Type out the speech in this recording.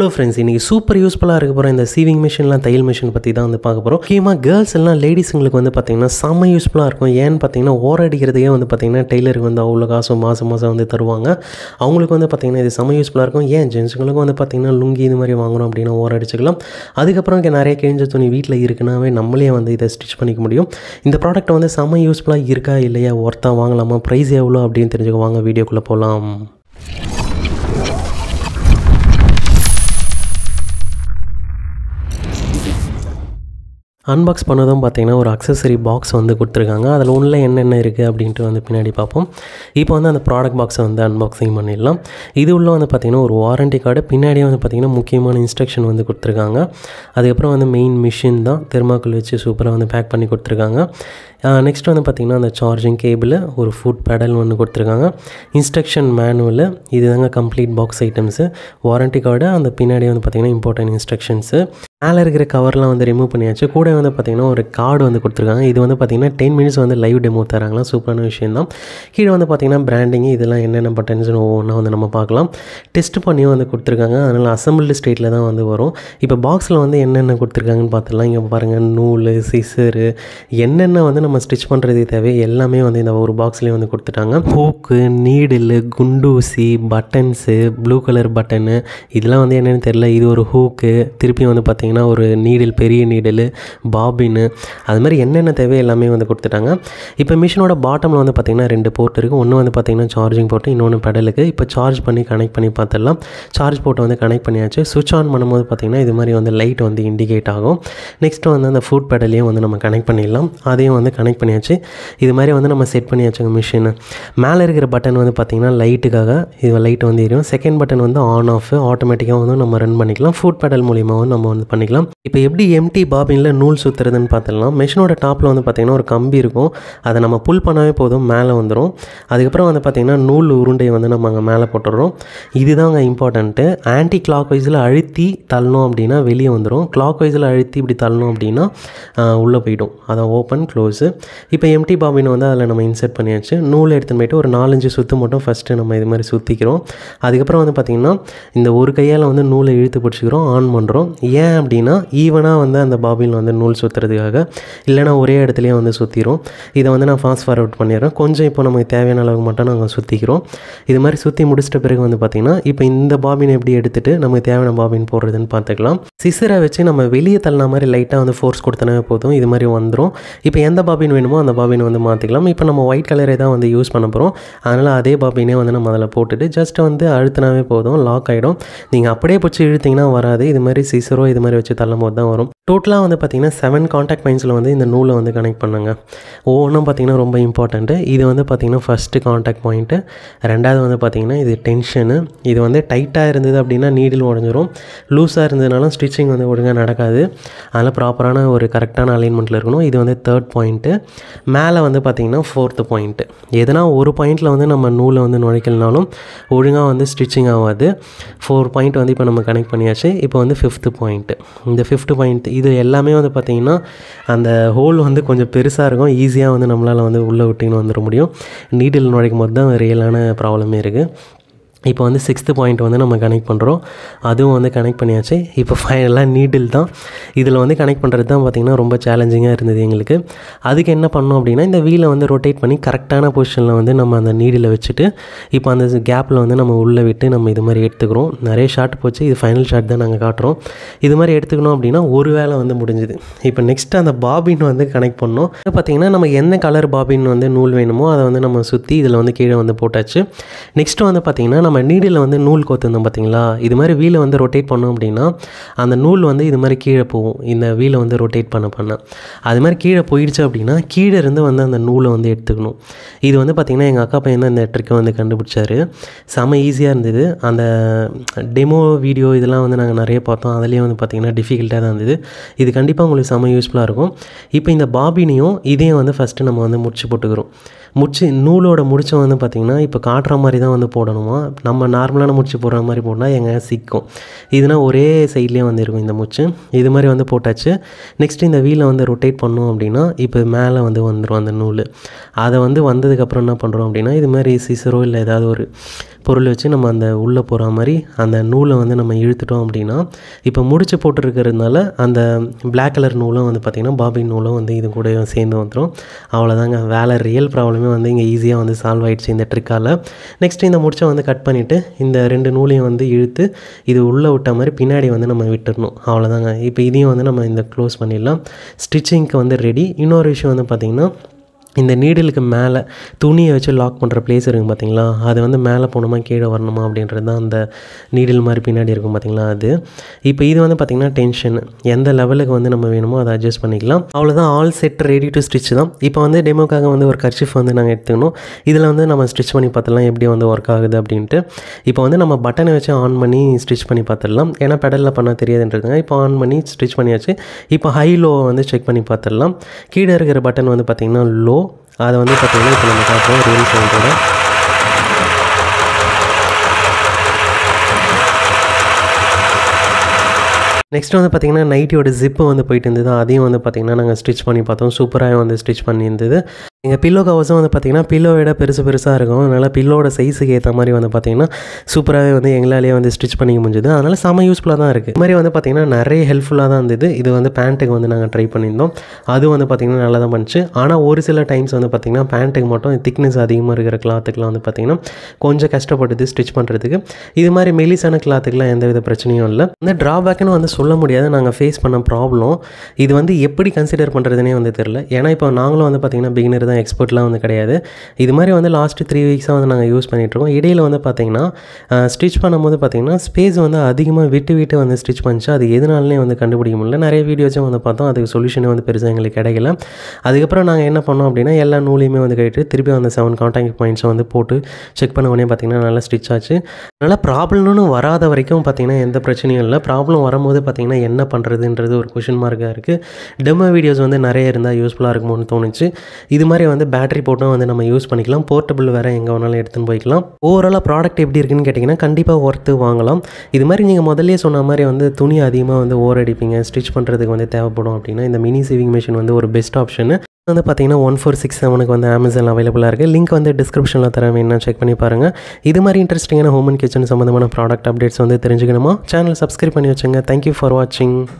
hello friends இன்னைக்கு super யூஸ்ஃபுல்லாக இருக்க போகிற இந்த சீவிங் மிஷின்லாம் தையல் மிஷின் பற்றி தான் வந்து பார்க்க போகிறோம் முக்கியமாக கேர்ள்ஸ் எல்லாம் லேடிஸுங்களுக்கு வந்து பார்த்திங்கன்னா செம்ம யூஸ்ஃபுல்லாக இருக்கும் ஏன்னு பார்த்தீங்கன்னா ஓரடிக்கிறதுக்கே வந்து பார்த்திங்கன்னா டெய்லருக்கு வந்து அவ்வளோ காசும் மாதம் மாதம் வந்து தருவாங்க அவங்களுக்கு வந்து பார்த்திங்கன்னா இது செம்ம யூஸ்ஃபுல்லாக இருக்கும் ஏன் ஜென்ஸுங்களுக்கும் வந்து பார்த்திங்கன்னா லுங்கி இது மாதிரி வாங்கணும் அப்படின்னா ஓரடிச்சுக்கலாம் அதுக்கப்புறம் இங்கே நிறைய கிழிஞ்ச துணி வீட்டில் இருக்குனாவே நம்மளே வந்து இதை ஸ்டிச் பண்ணிக்க முடியும் இந்த ப்ராடக்ட் வந்து செம்ம யூஸ்ஃபுல்லாக இருக்கா இல்லையா ஒர்த்தாக வாங்கலாமா ப்ரைஸ் எவ்வளோ அப்படின்னு தெரிஞ்சுக்குவாங்க வீடியோக்குள்ளே போகலாம் அன்பாக்ஸ் பண்ணதும் பார்த்திங்கன்னா ஒரு அக்சசரி பாக்ஸ் வந்து கொடுத்துருக்காங்க அதில் உள்ள என்னென்ன இருக்குது அப்படின்ட்டு வந்து பின்னாடி பார்ப்போம் இப்போ வந்து அந்த ப்ராடக்ட் பாக்ஸை வந்து அன்பாக்ஸிங் பண்ணிடலாம் இது உள்ள வந்து பார்த்திங்கன்னா ஒரு வாரண்ட்டி கார்டு பின்னாடியே வந்து பார்த்திங்கன்னா முக்கியமான இன்ஸ்ட்ரக்ஷன் வந்து கொடுத்துருக்காங்க அதுக்கப்புறம் வந்து மெயின் மிஷின் தான் தெர்மாக்குள் வச்சு சூப்பராக வந்து பேக் பண்ணி கொடுத்துருக்காங்க நெக்ஸ்ட் வந்து பார்த்திங்கன்னா அந்த சார்ஜிங் கேபிள் ஒரு ஃபுட் பேடல் ஒன்று கொடுத்துருக்காங்க இன்ஸ்ட்ரக்ஷன் மேனுவல் இதுதாங்க complete box items warranty card அந்த பின்னாடி வந்து பார்த்திங்கன்னா இம்பார்ட்டன்ட் இன்ஸ்ட்ரக்ஷன்ஸு மேலே இருக்கிற கவர்லாம் வந்து ரிமூவ் பண்ணியாச்சு கூட வந்து பார்த்திங்கன்னா ஒரு கார்டு வந்து கொடுத்துருக்காங்க இது வந்து பார்த்திங்கன்னா டென் மினிட்ஸ் வந்து லைவ் டெமோ தராங்களா சூப்பரான விஷயம் தான் கீழே வந்து பார்த்திங்கன்னா பிராண்டிங் இதெல்லாம் என்னென்ன பட்டன்ஸ் ஒவ்வொன்றா வந்து நம்ம பார்க்கலாம் டெஸ்ட் பண்ணியும் வந்து கொடுத்துருக்காங்க அதனால் அசம்பிள்டு ஸ்டேட்டில் தான் வந்து வரும் இப்போ பாக்ஸில் வந்து என்னென்ன கொடுத்துருக்காங்கன்னு பார்த்துலாம் இங்கே பாருங்கள் நூல் சிசரு என்னென்ன வந்து நம்ம ஸ்டிச் பண்ணுறது தேவை எல்லாமே வந்து இந்த ஒரு பாக்ஸ்லேயும் வந்து கொடுத்துட்டாங்க ஹூக்கு நீடில் குண்டூசி பட்டன்ஸு ப்ளூ கலர் பட்டனு இதெல்லாம் வந்து என்னென்னு தெரில இது ஒரு ஹூக்கு திருப்பி வந்து பார்த்திங்கன்னா பார்த்தீங்கன்னா ஒரு நீடில் பெரிய நீடில் பாபின்னு அது மாதிரி என்னென்ன தேவை எல்லாமே வந்து கொடுத்துட்டாங்க இப்போ மிஷினோட பாட்டமில் வந்து பார்த்திங்கன்னா ரெண்டு போர்ட் இருக்குது ஒன்று வந்து பார்த்திங்கன்னா சார்ஜிங் போர்ட்டு இன்னொன்று பெடலுக்கு இப்போ சார்ஜ் பண்ணி கனெக்ட் பண்ணி பார்த்துடலாம் சார்ஜ் போர்ட்டை வந்து கனெக்ட் பண்ணியாச்சு சுவிட்ச் ஆன் பண்ணும்போது பார்த்திங்கன்னா இது மாதிரி வந்து லைட் வந்து இண்டிகேட் ஆகும் நெக்ஸ்ட்டு வந்து அந்த ஃபுட் பெடலையும் வந்து நம்ம கனெக்ட் பண்ணிடலாம் அதையும் வந்து கனெக்ட் பண்ணியாச்சு இது மாதிரி வந்து நம்ம செட் பண்ணியாச்சுங்க மிஷின் மேலே இருக்கிற பட்டன் வந்து பார்த்திங்கன்னா லைட்டுக்காக இது லைட் வந்து எரியும் செகண்ட் பட்டன் வந்து ஆன் ஆஃப் ஆட்டோமேட்டிக்காக வந்து நம்ம ரன் பண்ணிக்கலாம் ஃபுட் பெடல் வந்து நம்ம வந்து பண்ணி பண்ணிக்கலாம் இப்போ எப்படி எம்டி பாபினில் நூல் சுற்றுறதுன்னு பார்த்துடலாம் மிஷினோட டாப்பில் வந்து பார்த்தீங்கன்னா ஒரு கம்பி இருக்கும் அதை நம்ம புல் பண்ணாவே போதும் மேலே வந்துடும் அதுக்கப்புறம் வந்து பார்த்திங்கன்னா நூல் உருண்டையை வந்து நம்ம அங்கே மேலே போட்டுடுறோம் இதுதாங்க இம்பார்ட்டண்ட்டு ஆன்டி கிளாக் வைஸில் அழுத்தி தள்ளணும் அப்படின்னா வெளியே வந்துடும் கிளாக் வைஸில் அழுத்தி இப்படி தள்ளணும் அப்படின்னா உள்ளே போயிடும் அதான் ஓப்பன் க்ளோஸு இப்போ எம்டி பாபினை வந்து அதில் நம்ம இன்சர்ட் பண்ணியாச்சு நூல் எடுத்துன்னு போயிட்டு ஒரு நாலஞ்சு சுற்று மட்டும் ஃபஸ்ட்டு நம்ம இது மாதிரி சுற்றிக்கிறோம் அதுக்கப்புறம் வந்து பார்த்திங்கன்னா இந்த ஒரு கையால் வந்து நூலை இழுத்து பிடிச்சிக்கிறோம் ஆன் பண்ணுறோம் ஏன் அப்படின்னா ஈவனாக வந்து அந்த பாபின் வந்து நூல் சுற்றுறதுக்காக இல்லைனா ஒரே இடத்துலையே வந்து சுற்றிடும் இதை வந்து நான் ஃபாஸ்ட் ஃபார்வர்ட் பண்ணிடுறேன் கொஞ்சம் இப்போ நமக்கு தேவையான அளவுக்கு மட்டும் நாங்கள் சுற்றிக்கிறோம் இது மாதிரி சுற்றி முடிச்சிட்ட பிறகு வந்து பார்த்திங்கன்னா இப்போ இந்த பாபின் எப்படி எடுத்துகிட்டு நமக்கு தேவையான பாபின் போடுறதுன்னு பார்த்துக்கலாம் சிசரை வச்சு நம்ம வெளியே தள்ளின மாதிரி லைட்டாக வந்து ஃபோர்ஸ் கொடுத்தனவே போதும் இது மாதிரி வந்துடும் இப்போ எந்த பாபின் வேணுமோ அந்த பாபின் வந்து மாற்றிக்கலாம் இப்போ நம்ம ஒயிட் கலரை தான் வந்து யூஸ் பண்ண போகிறோம் அதனால் அதே பாபினே வந்து நம்ம அதில் போட்டுட்டு ஜஸ்ட் வந்து அழுத்தினாவே போதும் லாக் ஆகிடும் நீங்கள் அப்படியே பிடிச்சி இழுத்திங்கன்னா வராது இது மாதிரி சிசரோ இது மாதிரி வச்சு தள்ளும் போது தான் வரும் டோட்டலாக வந்து பார்த்திங்கன்னா செவன் காண்டாக்ட் பாயிண்ட்ஸில் வந்து இந்த நூலை வந்து கனெக்ட் பண்ணுங்க ஒவ்வொன்றும் பார்த்திங்கன்னா ரொம்ப இம்பார்ட்டண்ட்டு இது வந்து பார்த்திங்கன்னா ஃபஸ்ட்டு காண்டாக்ட் பாயிண்ட்டு ரெண்டாவது வந்து பார்த்திங்கன்னா இது டென்ஷனு இது வந்து டைட்டாக இருந்தது அப்படின்னா நீடில் உடஞ்சிரும் லூஸாக இருந்ததுனாலும் ஸ்டிச்சிங் வந்து ஒழுங்காக நடக்காது அதனால் ப்ராப்பரான ஒரு கரெக்டான அலைன்மெண்ட்டில் இருக்கணும் இது வந்து தேர்ட் பாயிண்ட்டு மேலே வந்து பார்த்திங்கன்னா ஃபோர்த்து பாயிண்ட்டு எதனா ஒரு பாயிண்ட்டில் வந்து நம்ம நூலை வந்து நுழைக்கலனாலும் ஒழுங்காக வந்து ஸ்டிச்சிங் ஆகாது ஃபோர் பாயிண்ட் வந்து இப்போ நம்ம கனெக்ட் பண்ணியாச்சு இப்போ வந்து ஃபிஃப்த்து பாயிண்ட்டு இந்த ஃபிஃப்த் பாயிண்ட் இது எல்லாமே வந்து பார்த்திங்கன்னா அந்த ஹோல் வந்து கொஞ்சம் பெருசாக இருக்கும் ஈஸியாக வந்து நம்மளால் வந்து உள்ளே விட்டிங்கன்னு வந்துட முடியும் நீடில் நுழைக்கும் போது தான் ரியலான ப்ராப்ளமே இருக்குது இப்போ வந்து சிக்ஸ்த்து பாயிண்ட் வந்து நம்ம கனெக்ட் பண்ணுறோம் அதுவும் வந்து கனெக்ட் பண்ணியாச்சு இப்போ ஃபைனலாக நீடில் தான் இதில் வந்து கனெக்ட் பண்ணுறது தான் பார்த்திங்கன்னா ரொம்ப சேலஞ்சிங்காக இருந்தது எங்களுக்கு அதுக்கு என்ன பண்ணோம் அப்படின்னா இந்த வீலை வந்து ரொட்டேட் பண்ணி கரெக்டான பொசிஷனில் வந்து நம்ம அந்த நீடில் வச்சுட்டு இப்போ அந்த கேப்பில் வந்து நம்ம உள்ளே விட்டு நம்ம இது மாதிரி எடுத்துக்கிறோம் நிறைய ஷாட் போச்சு இது ஃபைனல் ஷாட் தான் நாங்கள் காட்டுறோம் இது மாதிரி எடுத்துக்கணும் அப்படின்னா ஒரு வேலை வந்து முடிஞ்சுது இப்போ நெக்ஸ்ட் அந்த பாபின் வந்து கனெக்ட் பண்ணோம் பார்த்திங்கன்னா நம்ம எந்த கலர் பாபின் வந்து நூல் வேணுமோ அதை வந்து நம்ம சுற்றி இதில் வந்து கீழே வந்து போட்டாச்சு நெக்ஸ்ட்டு வந்து பார்த்திங்கன்னா நம்ம நீடில் வந்து நூல் கோத்துருந்தோம் பார்த்தீங்களா இது மாதிரி வீலை வந்து ரொட்டேட் பண்ணோம் அப்படின்னா அந்த நூல் வந்து இது மாதிரி கீழே போகும் இந்த வீலை வந்து ரொட்டேட் பண்ண பண்ண அது மாதிரி கீழே போயிடுச்சு அப்படின்னா கீழே இருந்து வந்து அந்த நூலை வந்து எடுத்துக்கணும் இது வந்து பார்த்திங்கன்னா எங்கள் அக்கா பையன் தான் இந்த ட்ரிக்கை வந்து கண்டுபிடிச்சாரு செம ஈஸியாக இருந்தது அந்த டெமோ வீடியோ இதெல்லாம் வந்து நாங்கள் நிறைய பார்த்தோம் அதுலேயே வந்து பார்த்திங்கன்னா டிஃபிகல்ட்டாக தான் இருந்தது இது கண்டிப்பாக உங்களுக்கு செம யூஸ்ஃபுல்லாக இருக்கும் இப்போ இந்த பாபினையும் இதையும் வந்து ஃபஸ்ட்டு நம்ம வந்து முடிச்சு போட்டுக்கிறோம் முடிச்சு நூலோட முடிச்சம் வந்து பார்த்திங்கன்னா இப்போ காட்டுற மாதிரி தான் வந்து போடணுமா நம்ம நார்மலான முடிச்சு போடுற மாதிரி போட்டால் எங்கே சிக்கும் இதுனா ஒரே சைட்லேயே வந்துருக்கும் இந்த முடிச்சு இது மாதிரி வந்து போட்டாச்சு நெக்ஸ்ட் இந்த வீலை வந்து ரொட்டேட் பண்ணோம் அப்படின்னா இப்போ மேலே வந்து வந்துடும் அந்த நூல் அதை வந்து வந்ததுக்கப்புறம் என்ன பண்ணுறோம் அப்படின்னா இது மாதிரி சிசரோ இல்லை ஏதாவது ஒரு பொருள் வச்சு நம்ம அந்த உள்ளே போகிற மாதிரி அந்த நூலை வந்து நம்ம இழுத்துட்டோம் அப்படின்னா இப்போ முடிச்சு போட்டுருக்கிறதுனால அந்த பிளாக் கலர் நூலும் வந்து பார்த்திங்கன்னா பாபின் நூலும் வந்து இது கூட சேர்ந்து வந்துடும் அவ்வளோதாங்க வேலை ரியல் ப்ராப்ளமே வந்து இங்கே ஈஸியாக வந்து சால்வ் ஆகிடுச்சு இந்த ட்ரிக்கால் நெக்ஸ்ட் இந்த முடிச்சை வந்து கட் பண்ணிவிட்டு இந்த ரெண்டு நூலையும் வந்து இழுத்து இது உள்ளே விட்ட மாதிரி பின்னாடி வந்து நம்ம விட்டுடணும் அவ்வளோதாங்க இப்போ இதையும் வந்து நம்ம இந்த க்ளோஸ் பண்ணிடலாம் ஸ்டிச்சிங்க்கு வந்து ரெடி இன்னொரு விஷயம் வந்து பார்த்திங்கன்னா இந்த நீடிலுக்கு மேலே துணியை வச்சு லாக் பண்ணுற பிளேஸ் இருக்குது பார்த்தீங்களா அது வந்து மேலே போகணுமா கீழே வரணுமா அப்படின்றது தான் அந்த நீடில் மாதிரி பின்னாடி இருக்கும் பார்த்தீங்களா அது இப்போ இது வந்து பார்த்திங்கன்னா டென்ஷன் எந்த லெவலுக்கு வந்து நம்ம வேணுமோ அதை அட்ஜஸ்ட் பண்ணிக்கலாம் அவ்வளோதான் all set ready to stitch தான் இப்போ வந்து டெமோக்காக வந்து ஒரு கர்ச்சிஃப் வந்து நாங்கள் எடுத்துக்கணும் இதில் வந்து நம்ம ஸ்டிச் பண்ணி பார்த்துடலாம் எப்படி வந்து ஒர்க் ஆகுது அப்படின்ட்டு இப்போ வந்து நம்ம பட்டனை வச்சு ஆன் பண்ணி ஸ்டிச் பண்ணி பார்த்துடலாம் ஏன்னா பெடலில் பண்ண தெரியாதுன்றதுங்க இப்போ ஆன் பண்ணி ஸ்டிச் பண்ணியாச்சு இப்போ ஹை லோவை வந்து செக் பண்ணி பார்த்துடலாம் கீழே இருக்கிற பட்டன் வந்து பார்த்திங்கன்னா லோ அதை வந்து பார்த்திங்கன்னா இப்போ நம்ம பார்ப்போம் ரீல்ஸ் ஒன்றோட நெக்ஸ்ட் வந்து பார்த்திங்கன்னா நைட்டியோட ஜிப்பு வந்து போயிட்டு இருந்தது அதையும் வந்து பார்த்திங்கன்னா நாங்கள் ஸ்டிச் பண்ணி பார்த்தோம் சூப்பராக வந்து ஸ்டிச் பண்ணியிருந்தது எங்கள் பில்லோ கவர்ஸும் வந்து பார்த்திங்கன்னா பில்லோ விட பெருசு பெருசாக இருக்கும் அதனால் பில்லோட சைஸுக்கு ஏற்ற மாதிரி வந்து பார்த்திங்கன்னா சூப்பராகவே வந்து எங்களாலேயே வந்து ஸ்டிச் பண்ணிக்க முடிஞ்சுது அதனால் செம யூஸ்ஃபுல்லாக தான் இருக்குது இது மாதிரி வந்து பார்த்திங்கன்னா நிறைய ஹெல்ப்ஃபுல்லாக தான் இருந்தது இது வந்து பேண்ட்டுக்கு வந்து நாங்கள் ட்ரை பண்ணியிருந்தோம் அது வந்து பார்த்திங்கன்னா நல்லா தான் பண்ணிச்சு ஆனால் ஒரு சில டைம்ஸ் வந்து பார்த்திங்கன்னா பேண்ட்டுக்கு மட்டும் திக்னஸ் அதிகமாக இருக்கிற கிளாத்துக்கெலாம் வந்து பார்த்திங்கன்னா கொஞ்சம் கஷ்டப்பட்டுது ஸ்டிச் பண்ணுறதுக்கு இது மாதிரி மெலிசான கிளாத்துக்கெலாம் எந்தவித பிரச்சனையும் இல்லை இந்த ட்ராபேக்குன்னு வந்து சொல்ல முடியாது நாங்கள் ஃபேஸ் பண்ண ப்ராப்ளம் இது வந்து எப்படி கன்சிடர் பண்ணுறதுனே வந்து தெரில ஏன்னா இப்போ நாங்களும் வந்து பார்த்திங்கன்னா பிகினர் தான் எக்ஸ்போர்ட்லாம் வந்து கிடையாது இது மாதிரி வந்து லாஸ்ட்டு த்ரீ வீக்ஸாக வந்து நாங்கள் யூஸ் பண்ணிகிட்ருக்கோம் இடையில் வந்து பார்த்திங்கன்னா ஸ்டிச் பண்ணும்போது பார்த்திங்கன்னா ஸ்பேஸ் வந்து அதிகமாக விட்டு விட்டு வந்து ஸ்டிச் பண்ணிச்சு அது எதுனாலே வந்து கண்டுபிடிக்க முடியல நிறைய வீடியோஸும் வந்து பார்த்தோம் அதுக்கு சொல்யூஷனே வந்து பெருசாக எங்களுக்கு கிடைக்கல அதுக்கப்புறம் நாங்கள் என்ன பண்ணோம் அப்படின்னா எல்லா நூலையுமே வந்து கேட்டு திருப்பி அந்த செவன் கான்டாக்ட் பாயிண்ட்ஸை வந்து போட்டு செக் பண்ண உடனே பார்த்திங்கன்னா நல்லா ஸ்டிச் ஆச்சு அதனால் ப்ராப்ளம்னு வராத வரைக்கும் பார்த்திங்கன்னா எந்த பிரச்சனையும் இல்லை ப்ராப்ளம் வரும்போது பார்த்திங்கன்னா என்ன பண்ணுறதுன்றது ஒரு கொஷின் மார்க்காக இருக்குது டெமோ வீடியோஸ் வந்து நிறைய இருந்தால் யூஸ்ஃபுல்லாக இருக்குமோன்னு தோணுச்சு இது மாதிரி மாதிரி வந்து பேட்டரி போட்டும் வந்து நம்ம யூஸ் பண்ணிக்கலாம் போர்ட்டபிள் வேறு எங்கே வேணாலும் எடுத்துன்னு போய்க்கலாம் ஓவராலாக ப்ராடக்ட் எப்படி இருக்குன்னு கேட்டிங்கன்னா கண்டிப்பாக ஒர்த்து வாங்கலாம் இது மாதிரி நீங்கள் முதல்லே சொன்ன மாதிரி வந்து துணி அதிகமாக வந்து ஓர் அடிப்பீங்க ஸ்டிச் பண்ணுறதுக்கு வந்து தேவைப்படும் அப்படின்னா இந்த மினி சேவிங் மிஷின் வந்து ஒரு பெஸ்ட் ஆப்ஷனு வந்து பார்த்தீங்கன்னா ஒன் ஃபோர் சிக்ஸ் செவனுக்கு வந்து அமேசான் அவைலபிளாக இருக்குது லிங்க் வந்து டிஸ்கிரிப்ஷனில் தர வேணும் செக் பண்ணி பாருங்கள் இது மாதிரி இன்ட்ரெஸ்டிங்கான ஹோம் அண்ட் கிச்சன் சம்மந்தமான ப்ராடக்ட் அப்டேட்ஸ் வந்து தெரிஞ்சுக்கணுமா சேனல் சப்ஸ்கிரைப் பண்ணி வச்சுங்க தேங்க்யூ ஃபார் வாட்சிங்